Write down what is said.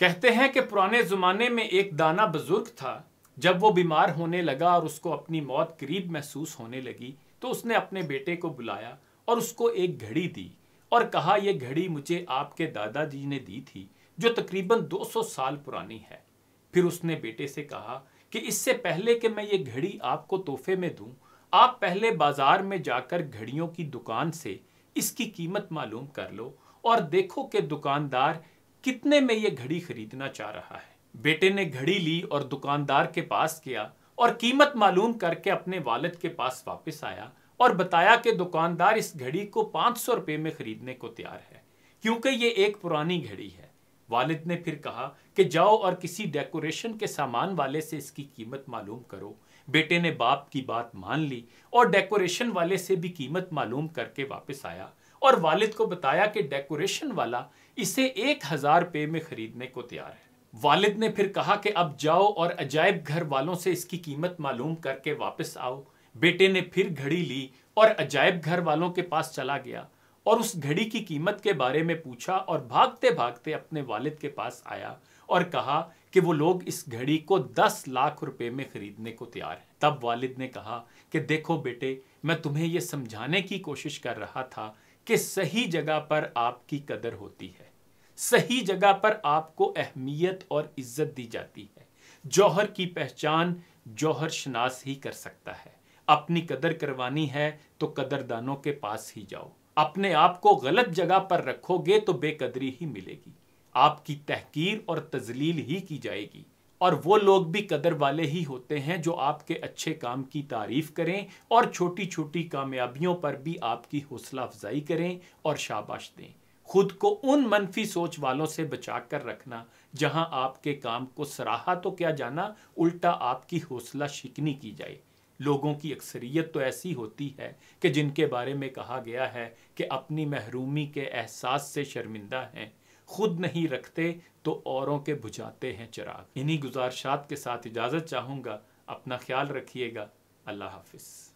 कहते हैं कि पुराने ज़माने में एक दाना बुजुर्ग था जब वो बीमार होने लगा और उसको अपनी मौत करीब महसूस होने लगी तो उसने अपने बेटे को बुलाया और उसको एक घड़ी दी और कहा यह घड़ी मुझे आपके दादाजी ने दी थी जो तकरीबन 200 साल पुरानी है फिर उसने बेटे से कहा कि इससे पहले कि मैं ये घड़ी आपको तोहफे में दूं आप पहले बाजार में जाकर घड़ियों की दुकान से इसकी कीमत मालूम कर लो और देखो कि दुकानदार कितने में ये घड़ी खरीदना चाह रहा है बेटे ने घड़ी ली और दुकानदार के पास किया और कीमत मालूम करके अपने वालद के पास वापस आया और बताया कि दुकानदार इस घड़ी को पांच सौ रुपये में खरीदने को तैयार है क्योंकि ये एक पुरानी घड़ी है वालिद ने फिर कहा कि जाओ और किसी डेकोरेशन के सामान वाले से इसकी कीमत मालूम करो बेटे ने बाप की बात मान ली और डेकोरेशन वाले से भी कीमत मालूम करके वापस आया और वालिद को बताया कि डेकोरेशन वाला इसे एक हजार पे में खरीदने को तैयार है वालिद ने फिर कहा कि अब जाओ और अजायब घर वालों से इसकी कीमत मालूम करके वापस आओ बेटे ने फिर घड़ी ली और अजायब घर वालों के पास चला गया और उस घड़ी की कीमत के बारे में पूछा और भागते भागते अपने वालिद के पास आया और कहा कि वो लोग इस घड़ी को दस लाख रुपए में खरीदने को तैयार हैं तब वालिद ने कहा कि देखो बेटे मैं तुम्हें यह समझाने की कोशिश कर रहा था कि सही जगह पर आपकी कदर होती है सही जगह पर आपको अहमियत और इज्जत दी जाती है जौहर की पहचान जौहर शनास ही कर सकता है अपनी कदर करवानी है तो कदरदानों के पास ही जाओ अपने आप को गलत जगह पर रखोगे तो बेकदरी ही मिलेगी आपकी तहकीर और तजलील ही की जाएगी और वो लोग भी कदर वाले ही होते हैं जो आपके अच्छे काम की तारीफ करें और छोटी छोटी कामयाबियों पर भी आपकी हौसला अफजाई करें और शाबाश दें खुद को उन मनफी सोच वालों से बचा कर रखना जहां आपके काम को सराहा तो क्या जाना उल्टा आपकी हौसला शिकनी की जाए लोगों की अक्सरियत तो ऐसी होती है कि जिनके बारे में कहा गया है कि अपनी महरूमी के एहसास से शर्मिंदा हैं खुद नहीं रखते तो औरों के बुझाते हैं चिराग इन्हीं गुजारशात के साथ इजाज़त चाहूँगा अपना ख्याल रखिएगा अल्लाह हाफिज़